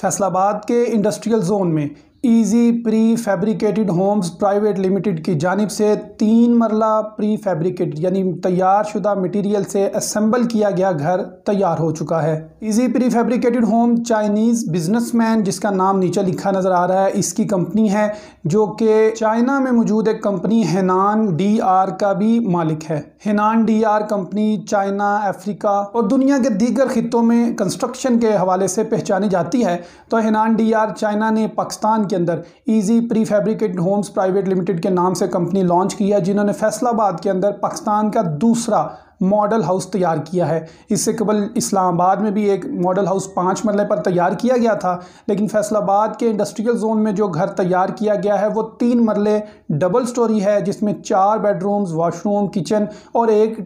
फैसलाबाद के industrial zone में easy prefabricated homes private limited की जानब से तीन मरला प्री फैब्रिकेटेड यानी तैयार शुदा मटेरियल से असम्बल किया गया घर तैयार हो चुका है easy prefabricated home Chinese businessman जिसका नाम नीचे लिखा नज़र आ रहा है इसकी कंपनी है जो कि चाइना में मौजूद एक कंपनी हेनान डी आर का भी मालिक है Henan D R company China Africa और दुनिया के दीगर खितों में कंस्ट्रक्शन के हवाले से पहचानी जाती है तो हेनान डी आर चाइना ने पाकिस्तान के अंदर easy prefabricate homes private limited के नाम से कंपनी लॉन्च की है जिन्होंने फैसलाबाद के अंदर पाकिस्तान का दूसरा मॉडल हाउस तैयार किया है इससे केवल इस्लामाबाद में भी एक मॉडल हाउस पाँच मरल पर तैयार किया गया था लेकिन फैसलाबाद के इंडस्ट्रियल जोन में जो घर तैयार किया गया है वो तीन मरले डबल स्टोरी है जिसमें चार बेडरूम्स वॉशरूम किचन और एक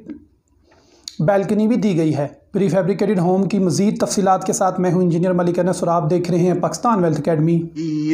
बैल्कनी भी दी गई है प्री फेब्रिकेटेड होम की मजीद तफसीत के साथ मैं हूँ इंजीनियर मलिक अनस और आप देख रहे हैं पाकिस्तान वेल्थ अकेडमी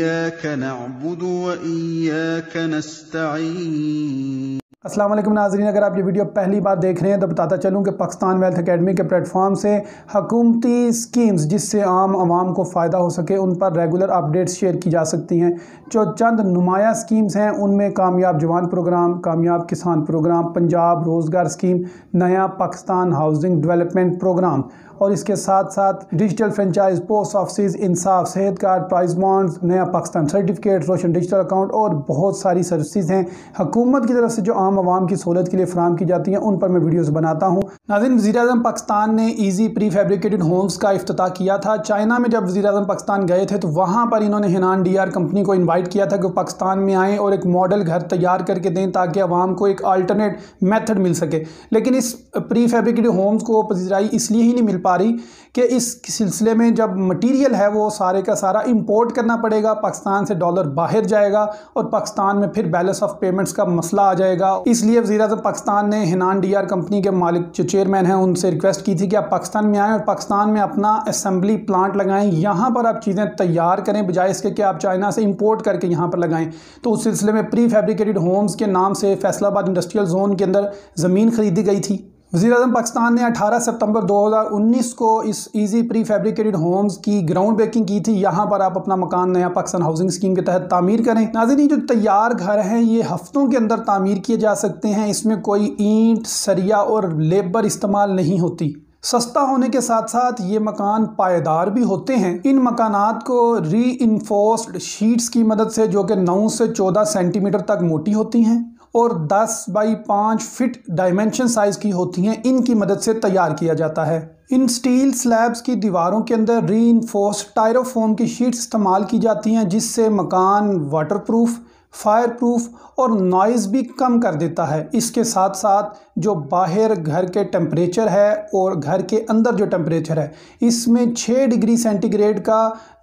असलम नाजरीन अगर आप ये वीडियो पहली बार देख रहे हैं तो बताता चलूँ कि पाकिस्तान वेल्थ अकेडमी के प्लेटफॉर्म से हकूमती स्कीम्स जिससे आम आवाम को फ़ायदा हो सके उन पर रेगुलर अपडेट्स शेयर की जा सकती हैं जो चंद नुमाया स्कीम्स हैं उनमें कामयाब जवान प्रोग्राम कामयाब किसान प्रोग्राम पंजाब रोज़गार स्कीम नया पाकिस्तान हाउसिंग डेवलपमेंट प्रोग्राम और इसके साथ साथ digital franchise post office Insaf Sehat card prize bonds Naya Pakistan certificate Roshan digital account और बहुत सारी सर्विसज़ हैं हकूमत की तरफ से जो आम आवाम की सहूलत के लिए फराम की जाती हैं उन पर मैं वीडियोज़ बनाता हूँ नाजिन वजी अजम पाकिस्तान ने ईजी प्री फेब्रिकेटेड होम्स का अफ्त किया था चाइना में जब वजी अजम पाकिस्तान गए थे तो वहाँ पर इन्होंने हिनान डी आर कंपनी को इन्वाइट किया था कि वो पाकिस्तान में आएँ और एक मॉडल घर तैयार करके दें ताकि आवाम को एक अल्टरनेट मैथड मिल सके लेकिन इस प्री फेब्रिकेटेड होम्स को पजीराई इसलिए ही नहीं मिल पा पा रही कि इस सिलसिले में जब मटेरियल है वो सारे का सारा इंपोर्ट करना पड़ेगा पाकिस्तान से डॉलर बाहर जाएगा और पाकिस्तान में फिर बैलेंस ऑफ पेमेंट्स का मसला आ जाएगा इसलिए वजी अजम पाकिस्तान ने हिनान डी कंपनी के मालिक जो चेयरमैन हैं उनसे रिक्वेस्ट की थी कि आप पाकिस्तान में आएँ और पाकिस्तान में अपना असम्बली प्लांट लगाएँ यहाँ पर आप चीज़ें तैयार करें बजाय इसके कि आप चाइना से इम्पोर्ट करके यहाँ पर लगाएँ तो उस सिलसिले में प्री फैब्रिकेटेड होम्स के नाम से फैसलाबाद इंडस्ट्रियल जोन के अंदर ज़मीन ख़रीदी गई थी वजी अजम पाकिस्तान ने 18 सितंबर 2019 को इस इजी प्री फैब्रिकेटेड होम्स की ग्राउंड ब्रेकिंग की थी यहाँ पर आप अपना मकान नया पाकिस्तान हाउसिंग स्कीम के तहत तामीर करें नाजिन जो तैयार घर हैं ये हफ्तों के अंदर तामीर किए जा सकते हैं इसमें कोई ईंट सरिया और लेबर इस्तेमाल नहीं होती सस्ता होने के साथ साथ ये मकान पायदार भी होते हैं इन मकानात को री शीट्स की मदद से जो कि नौ से चौदह सेंटीमीटर तक मोटी होती हैं और 10 बाई पाँच फिट डायमेंशन साइज़ की होती हैं इनकी मदद से तैयार किया जाता है इन स्टील स्लैब्स की दीवारों के अंदर री इन्फोर्स टायरोफोम की शीट्स इस्तेमाल की जाती हैं जिससे मकान वाटर प्रूफ फायर प्रूफ और नॉइज़ भी कम कर देता है इसके साथ साथ जो बाहर घर के टेम्परेचर है और घर के अंदर जो टेम्परेचर है इसमें छः डिग्री सेंटीग्रेड का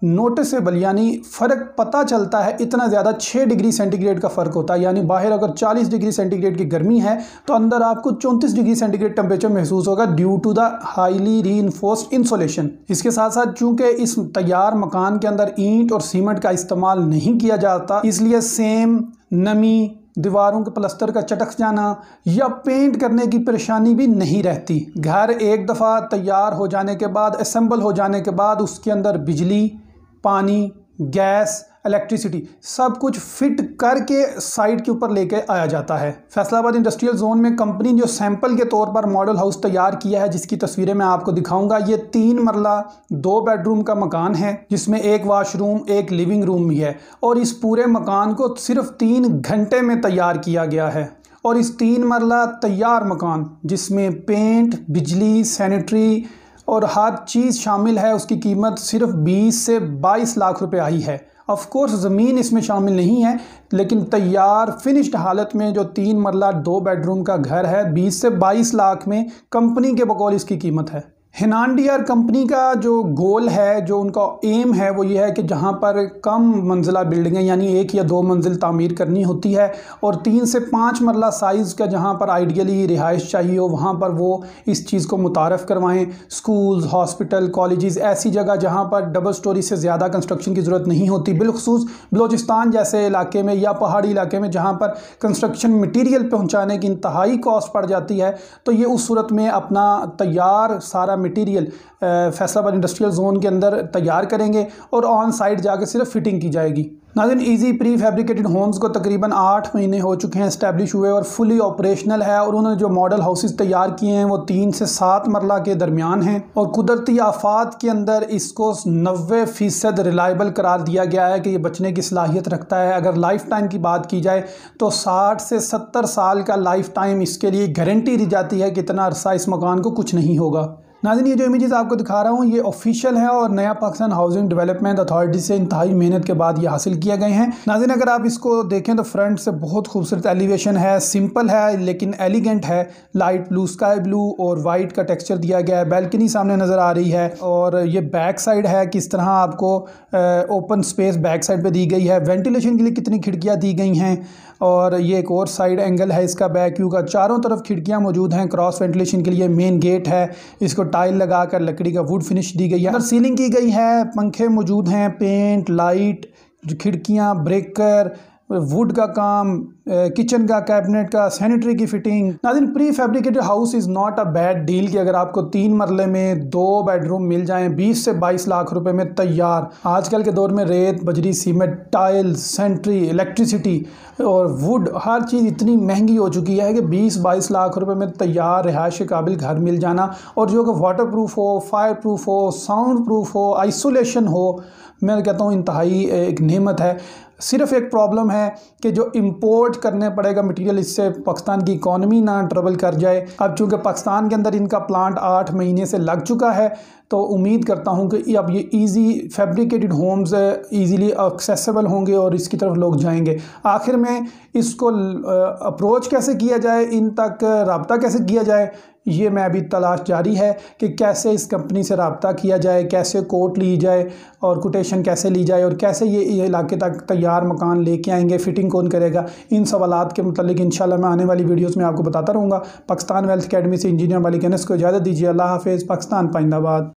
नोटिसबल यानी फ़र्क पता चलता है इतना ज़्यादा छः डिग्री सेंटीग्रेड का फ़र्क होता है यानी बाहर अगर 40 डिग्री सेंटीग्रेड की गर्मी है तो अंदर आपको 34 डिग्री सेंटीग्रेड टेम्परेचर महसूस होगा due to the highly re insulation इसके साथ साथ चूँकि इस तैयार मकान के अंदर ईंट और सीमेंट का इस्तेमाल नहीं किया जाता इसलिए सेम नमी दीवारों के प्लस्तर का चटक जाना या पेंट करने की परेशानी भी नहीं रहती घर एक दफ़ा तैयार हो जाने के बाद असम्बल हो जाने के बाद उसके अंदर बिजली पानी गैस इलेक्ट्रिसिटी सब कुछ फिट करके साइट के ऊपर लेके आया जाता है फैसलाबाद इंडस्ट्रियल जोन में कंपनी जो सैंपल के तौर पर मॉडल हाउस तैयार किया है जिसकी तस्वीरें मैं आपको दिखाऊंगा ये तीन मरला दो बेडरूम का मकान है जिसमें एक वाशरूम एक लिविंग रूम भी है और इस पूरे मकान को सिर्फ तीन घंटे में तैयार किया गया है और इस तीन मरला तैयार मकान जिसमें पेंट बिजली सैनिटरी और हर चीज़ शामिल है उसकी कीमत सिर्फ 20 से 22 लाख रुपए आई है ऑफकोर्स ज़मीन इसमें शामिल नहीं है लेकिन तैयार फिनिश्ड हालत में जो तीन मरला दो बेडरूम का घर है बीस से बाईस लाख में कंपनी के बकौल इसकी कीमत है हिनानडीआर कंपनी का जो गोल है जो उनका एम है वो ये है कि जहाँ पर कम मंजिला बिल्डिंगें यानी एक या दो मंजिल तामीर करनी होती है और तीन से पाँच मरला साइज़ का जहाँ पर आइडियली रिहाइश चाहिए हो वहाँ पर वो इस चीज़ को मुतारफ़ करवाएँ स्कूल्स हॉस्पिटल कॉलेजेस ऐसी जगह जहाँ पर डबल स्टोरी से ज़्यादा कंस्ट्रक्शन की ज़रूरत नहीं होती बिलखसूस बलोचिस्तान जैसे इलाके में या पहाड़ी इलाके में जहाँ पर कंस्ट्रक्शन मटीरियल पहुँचाने की इंतहाई कॉस्ट पड़ जाती है तो ये उस सूरत में अपना तैयार सारा मटेरियल फैसलाबाद इंडस्ट्रियल जोन के अंदर तैयार करेंगे और ऑन साइट जाकर सिर्फ फिटिंग की जाएगी नाजिन ईजी प्री फैब्रिकेटेड होम्स को तकरीबन आठ महीने हो चुके हैं इस्टेब्लिश हुए और फुली ऑपरेशनल है और उन्होंने जो मॉडल हाउसेज तैयार किए हैं वो तीन से सात मरला के दरमियान हैं और कुदरती आफात के अंदर इसको नबे फ़ीसद रिलायबल करार दिया गया है कि ये बचने की सलाहियत रखता है अगर लाइफ टाइम की बात की जाए तो साठ से सत्तर साल का लाइफ टाइम इसके लिए गारंटी दी जाती है कि इतना अरसा इस मकान को कुछ नहीं होगा नाजिन ये जो इमेजेस आपको दिखा रहा हूँ ये ऑफिशियल है और नया पाकिस्तान हाउसिंग डेवलपमेंट अथॉरिटी से इंतहाई मेहनत के बाद ये हासिल किए गए हैं नाजिन अगर आप इसको देखें तो फ्रंट से बहुत खूबसूरत एलिवेशन है सिंपल है लेकिन एलिगेंट है लाइट ब्लू स्काई ब्लू और वाइट का टेक्स्चर दिया गया है बैल्कनी सामने नज़र आ रही है और ये बैक साइड है किस तरह आपको ओपन स्पेस बैक साइड पर दी गई है वेंटिलेशन के लिए कितनी खिड़कियाँ दी गई हैं और ये एक और साइड एंगल है इसका बैक व्यू का चारों तरफ खिड़कियाँ मौजूद हैं क्रॉस वेंटिलेशन के लिए मेन गेट है इसको टाइल लगाकर लकड़ी का वुड फिनिश दी गई है अंदर सीलिंग की गई है पंखे मौजूद हैं पेंट लाइट खिड़कियाँ ब्रेकर वुड का काम किचन eh, का कैबिनेट का सैनिटरी की फिटिंग दिन prefabricated house is not a bad deal कि अगर आपको तीन मरले में दो बेडरूम मिल जाएं 20 से 22 लाख रुपए में तैयार आजकल के दौर में रेत बजरी सीमेंट टाइल सेंट्री इलेक्ट्रिसिटी और वुड हर चीज़ इतनी महंगी हो चुकी है कि बीस बाईस लाख रुपये में तैयार रिहायश काबिल घर मिल जाना और जो कि वाटर प्रूफ हो फायर प्रूफ हो साउंड प्रूफ हो आइसोलेशन हो मैं कहता हूँ इंतहाई एक नहमत है सिर्फ एक प्रॉब्लम है कि जो इंपोर्ट करने पड़ेगा मटेरियल इससे पाकिस्तान की इकॉनमी ना ट्रबल कर जाए अब चूंकि पाकिस्तान के अंदर इनका प्लांट आठ महीने से लग चुका है तो उम्मीद करता हूँ कि अब ये easy fabricated homes easily accessible होंगे और इसकी तरफ लोग जाएंगे आखिर में इसको अप्रोच कैसे किया जाए इन तक रबता कैसे किया जाए ये मैं अभी तलाश जारी है कि कैसे इस कंपनी से रबता किया जाए कैसे कोट ली जाए और कोटेशन कैसे ली जाए और कैसे ये इलाके तक तैयार मकान लेके आएंगे फिटिंग कौन करेगा इन सवाल के मतलब इन मैं आने वाली वीडियोज़ में आपको बताता रहूँगा पाकिस्तान वेल्थ अकेडमी से इंजीनियर मालिक अनस को इजाज़त दीजिए अल्लाह हाफ़ पाकिस्तान पाइंदाबाद